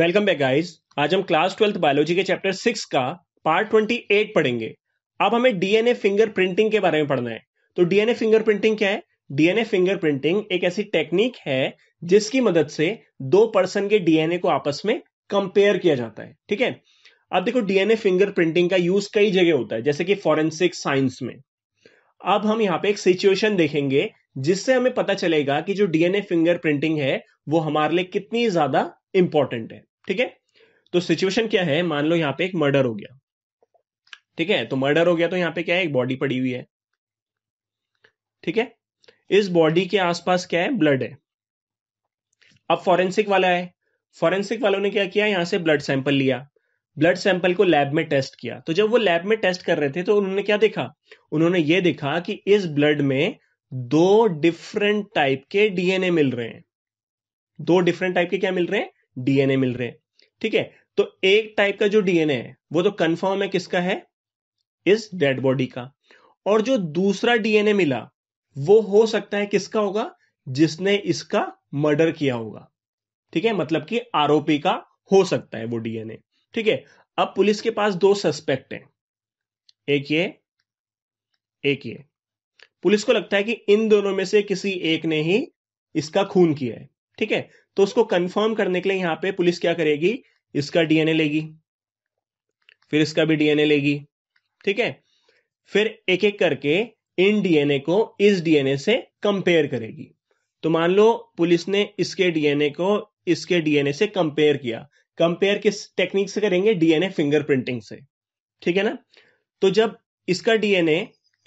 welcome back guys आज हम class twelfth biology के चैप्टर सिक्स का पार्ट ट्वेंटी एट पढ़ेंगे अब हमें डीएनए फिंगर प्रिंटिंग के बारे में पढ़ना है तो डीएनए फिंगर प्रिंटिंग क्या है डीएनए फिंगर प्रिंटिंग एक ऐसी टेक्निक है जिसकी मदद से दो पर्सन के डीएनए को आपस में कंपेयर किया जाता है ठीक है अब देखो डीएनए फिंगर प्रिंटिंग का यूज कई जगह होता है जैसे कि फॉरेंसिक साइंस में अब हम यहाँ पे एक सिचुएशन देखेंगे जिससे हमें पता चलेगा कि जो डीएनए फिंगर प्रिंटिंग है वो हमारे लिए कितनी ज्यादा इंपॉर्टेंट है ठीक है तो सिचुएशन क्या है मान लो यहां पे एक मर्डर हो गया ठीक है तो मर्डर हो गया तो यहां पे क्या है एक बॉडी पड़ी हुई है ठीक है इस बॉडी के आसपास क्या है ब्लड है अब फॉरेंसिक वाला है फॉरेंसिक वालों ने क्या किया यहां से ब्लड सैंपल लिया ब्लड सैंपल को लैब में टेस्ट किया तो जब वो लैब में टेस्ट कर रहे थे तो उन्होंने क्या देखा उन्होंने ये देखा कि इस ब्लड में दो डिफरेंट टाइप के डीएनए मिल रहे हैं दो डिफरेंट टाइप के क्या मिल रहे हैं डीएनए मिल रहे हैं ठीक है तो एक टाइप का जो डीएनए है वो तो कंफर्म है किसका है इस डेड बॉडी का और जो दूसरा डीएनए मिला वो हो सकता है किसका होगा जिसने इसका मर्डर किया होगा ठीक है मतलब कि आरोपी का हो सकता है वो डीएनए ठीक है अब पुलिस के पास दो सस्पेक्ट हैं एक ये एक ये पुलिस को लगता है कि इन दोनों में से किसी एक ने ही इसका खून किया है ठीक है तो उसको कंफर्म करने के लिए यहां पे पुलिस क्या करेगी इसका डीएनए लेगी फिर इसका भी डीएनए लेगी ठीक है फिर एक एक करके इन डीएनए को इस डीएनए से कंपेयर करेगी तो मान लो पुलिस ने इसके डीएनए को इसके डीएनए से कंपेयर किया कंपेयर किस टेक्निक से करेंगे डीएनए फिंगरप्रिंटिंग से ठीक है ना तो जब इसका डीएनए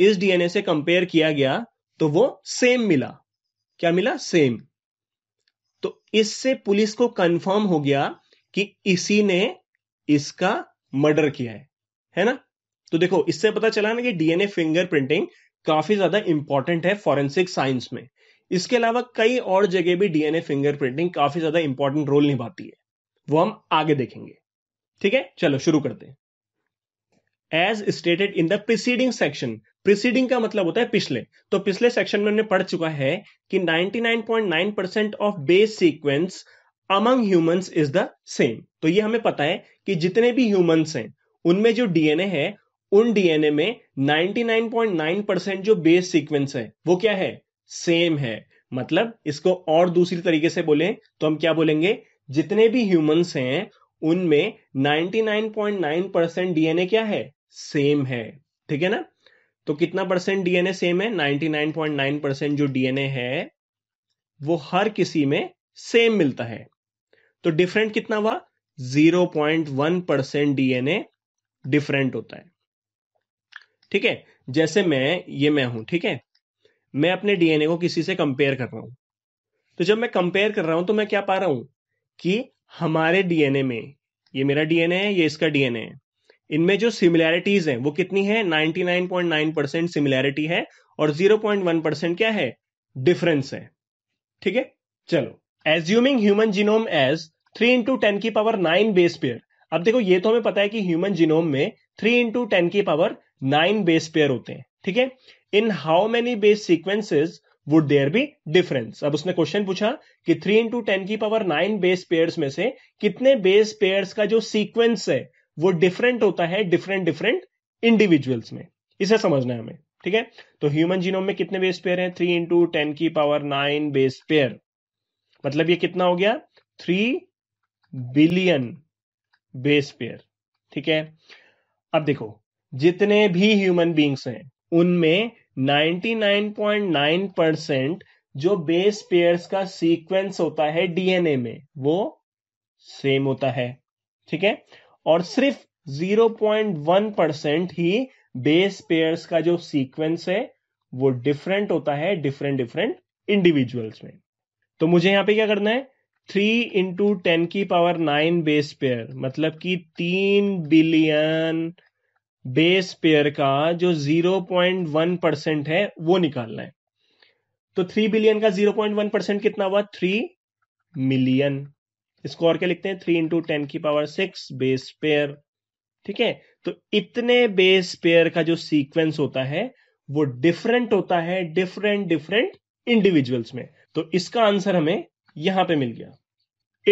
इस डीएनए से कंपेयर किया गया तो वो सेम मिला क्या मिला सेम तो इससे पुलिस को कंफर्म हो गया कि इसी ने इसका मर्डर किया है है ना तो देखो इससे पता चला ना कि डीएनए फिंगर प्रिंटिंग काफी ज्यादा इंपॉर्टेंट है फॉरेंसिक साइंस में इसके अलावा कई और जगह भी डीएनए फिंगर प्रिंटिंग काफी ज्यादा इंपॉर्टेंट रोल निभाती है वो हम आगे देखेंगे ठीक है चलो शुरू करते हैं as stated in the preceding section preceding का मतलब होता है पिछले तो पिछले सेक्शन में हमने पढ़ चुका है कि 99.9 percent of base sequence among humans is the same तो ये हमें पता है कि जितने भी ह्यूमंस हैं उनमें जो डीएनए है उन डीएनए में 99.9 परसेंट जो बेस सीक्वेंस है वो क्या है सेम है मतलब इसको और दूसरी तरीके से बोले तो हम क्या बोलेंगे जितने भी ह्यूमंस हैं उनमें 99.9 परसेंट डीएनए क्या है सेम है ठीक है ना तो कितना परसेंट डीएनए सेम है 99.9 परसेंट जो डीएनए है वो हर किसी में सेम मिलता है तो डिफरेंट कितना हुआ 0.1 परसेंट डीएनए डिफरेंट होता है ठीक है जैसे मैं ये मैं हूं ठीक है मैं अपने डीएनए को किसी से कंपेयर कर रहा हूं तो जब मैं कंपेयर कर रहा हूं तो मैं क्या पा रहा हूं कि हमारे डीएनए में ये मेरा डीएनए है ये इसका डीएनए है इनमें जो सिमिलैरिटीज हैं वो कितनी है 99.9 परसेंट सिमिलैरिटी है और 0.1 परसेंट क्या है डिफरेंस है ठीक है चलो assuming human genome as three into ten की पावर नाइन बेस पेयर अब देखो ये तो हमें पता है कि ह्यूमन जीनोम में थ्री इंटू टेन की पावर नाइन बेस पेयर होते हैं ठीक है in how many base sequences would there be difference अब उसने क्वेश्चन पूछा कि थ्री इंटू टेन की पावर नाइन बेस पेयर में से कितने बेस पेयर्स का जो सीक्वेंस है वो डिफरेंट होता है डिफरेंट डिफरेंट इंडिविजुअल्स में इसे समझना है हमें ठीक है तो ह्यूमन जीनोम में कितने बेस पेयर हैं थ्री इंटू टेन की पावर नाइन बेस पेयर मतलब ये कितना हो गया थ्री बिलियन बेस पेयर ठीक है अब देखो जितने भी ह्यूमन बींग्स हैं उनमें 99.9 परसेंट जो बेस पेयर्स का सीक्वेंस होता है डीएनए में वो सेम होता है ठीक है और सिर्फ 0.1 परसेंट ही बेस पेयर्स का जो सीक्वेंस है वो डिफरेंट होता है डिफरेंट डिफरेंट इंडिविजुअल्स में तो मुझे यहां पे क्या करना है थ्री इंटू टेन की पावर नाइन बेस पेयर मतलब कि तीन बिलियन बेस पेयर का जो 0.1 परसेंट है वो निकालना है तो 3 बिलियन का 0.1 परसेंट कितना हुआ 3 मिलियन इसको और क्या लिखते हैं थ्री इंटू टेन की पावर सिक्स बेस पेयर ठीक है तो इतने बेस पेयर का जो सीक्वेंस होता है वो डिफरेंट होता है डिफरेंट डिफरेंट इंडिविजुअल्स में तो इसका आंसर हमें यहां पे मिल गया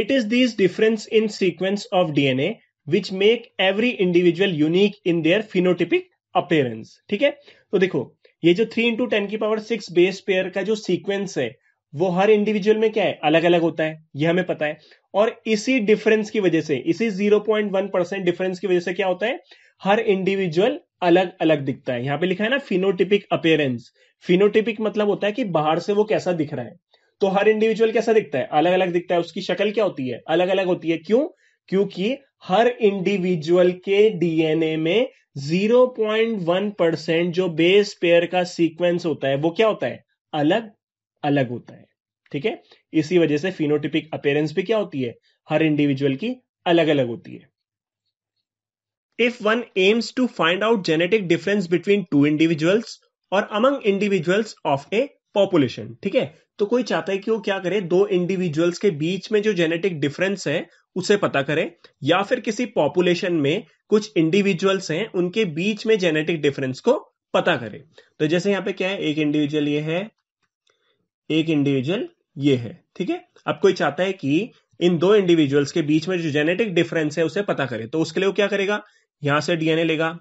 it is these difference in sequence of DNA which make every individual unique in their phenotypic appearance ठीक है तो देखो ये जो थ्री इंटू टेन की पावर सिक्स बेस पेयर का जो सीक्वेंस है वो हर इंडिविजुअल में क्या है अलग अलग होता है ये हमें पता है और इसी डिफरेंस की वजह से इसी 0.1 परसेंट डिफरेंस की वजह से क्या होता है हर इंडिविजुअल अलग अलग दिखता है यहां पे लिखा है ना फिनोटिपिक अपेयरेंस फिनोटिपिक मतलब होता है कि बाहर से वो कैसा दिख रहा है तो हर इंडिविजुअल कैसा दिखता है अलग अलग दिखता है उसकी शक्ल क्या होती है अलग अलग होती है क्यों क्योंकि हर इंडिविजुअल के डीएनए में 0.1 परसेंट जो बेस पेयर का सीक्वेंस होता है वो क्या होता है अलग अलग होता है ठीक है इसी वजह से फिनोटिपिक अपेयरेंस भी क्या होती है हर इंडिविजुअल की अलग अलग होती है if one aims to find out genetic difference between two individuals और among individuals of a population ठीक है तो कोई चाहता है कि वो क्या करे दो इंडिविजुअल्स के बीच में जो जेनेटिक डिफरेंस है उसे पता करे या फिर किसी पॉपुलेशन में कुछ इंडिविजुअल्स हैं उनके बीच में जेनेटिक डिफरेंस को पता करे तो जैसे यहां पे क्या है एक इंडिविजुअल ये है एक इंडिविजुअल ये है ठीक है अब कोई चाहता है कि इन दो इंडिविजुअल्स के बीच में जो जेनेटिक डिफरेंस है उसे पता करे तो उसके लिए वो क्या करेगा यहां से डीएनए लेगा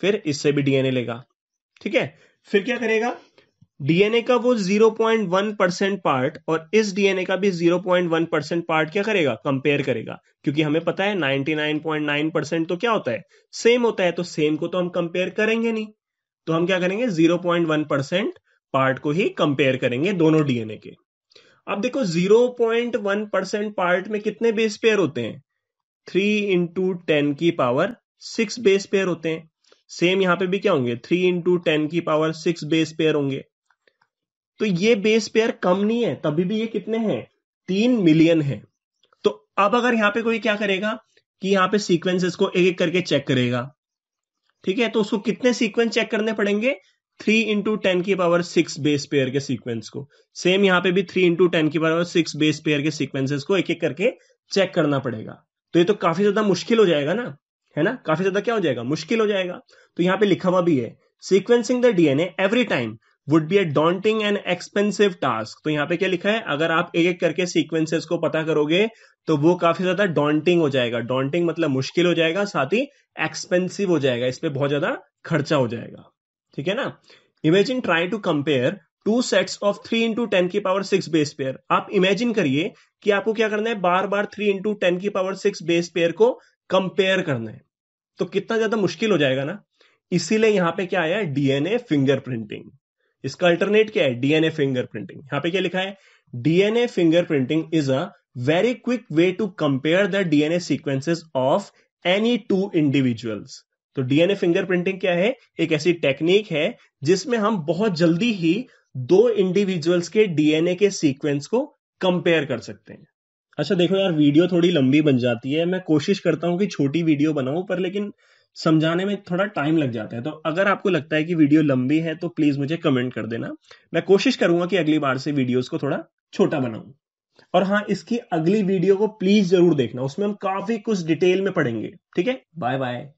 फिर इससे भी डीएनए लेगा ठीक है फिर क्या करेगा डीएनए का वो 0.1 परसेंट पार्ट और इस डीएनए का भी 0.1 परसेंट पार्ट क्या करेगा कंपेयर करेगा क्योंकि हमें पता है 99.9 परसेंट तो क्या होता है सेम होता है तो सेम को तो हम कंपेयर करेंगे नहीं तो हम क्या करेंगे 0.1 परसेंट पार्ट को ही कंपेयर करेंगे दोनों डीएनए के अब देखो 0.1 परसेंट पार्ट में कितने बेस पेयर होते हैं थ्री इंटू टेन की पावर सिक्स बेस पेयर होते हैं सेम यहां पे भी क्या होंगे थ्री इंटू टेन की पावर सिक्स बेस पेयर होंगे तो ये बेस पेयर कम नहीं है तभी भी ये कितने हैं तीन मिलियन है तो अब अगर यहां पे कोई क्या करेगा कि यहां पे सीक्वेंसेस को एक एक करके चेक करेगा ठीक है तो उसको कितने सीक्वेंस चेक करने पड़ेंगे थ्री इंटू टेन की पावर सिक्स बेस पेयर के सीक्वेंस को सेम यहां पे भी थ्री इंटू टेन की पावर सिक्स बेस पेयर के सीक्वेंसेस को एक एक करके चेक करना पड़ेगा तो ये तो काफी ज्यादा मुश्किल हो जाएगा ना है ना काफी ज्यादा क्या हो जाएगा मुश्किल हो जाएगा तो यहां पे लिखा हुआ भी है sequencing the DNA every time would be a daunting and expensive task तो यहाँ पे क्या लिखा है अगर आप एक एक करके सीक्वेंसेस को पता करोगे तो वो काफी ज्यादा डॉन्टिंग हो जाएगा डॉन्टिंग मतलब मुश्किल हो जाएगा साथ ही एक्सपेंसिव हो जाएगा इस पर बहुत ज्यादा खर्चा हो जाएगा ठीक है ना imagine try to compare two sets of three into ten की पावर सिक्स बेस पेयर आप इमेजिन करिए कि आपको क्या करना है बार बार थ्री इंटू टेन की पावर सिक्स बेस पेयर को कंपेयर करना है तो कितना ज्यादा मुश्किल हो जाएगा ना इसीलिए यहां पे क्या आया डीएनए फिंगरप्रिंटिंग इसका अल्टरनेट क्या है डीएनए फिंगर प्रिंटिंग यहाँ पे क्या लिखा है DNA finger printing is a very quick way to compare the DNA sequences of any two individuals तो डीएनए फिंगर प्रिंटिंग क्या है एक ऐसी टेक्निक है जिसमें हम बहुत जल्दी ही दो इंडिविजुअल्स के डीएनए के सीक्वेंस को कंपेयर कर सकते हैं अच्छा देखो यार वीडियो थोड़ी लंबी बन जाती है मैं कोशिश करता हूं कि छोटी वीडियो बनाऊं पर लेकिन समझाने में थोड़ा टाइम लग जाता है तो अगर आपको लगता है कि वीडियो लंबी है तो प्लीज मुझे कमेंट कर देना मैं कोशिश करूंगा कि अगली बार से वीडियोस को थोड़ा छोटा बनाऊं और हाँ इसकी अगली वीडियो को प्लीज जरूर देखना उसमें हम काफी कुछ डिटेल में पढ़ेंगे ठीक है बाय बाय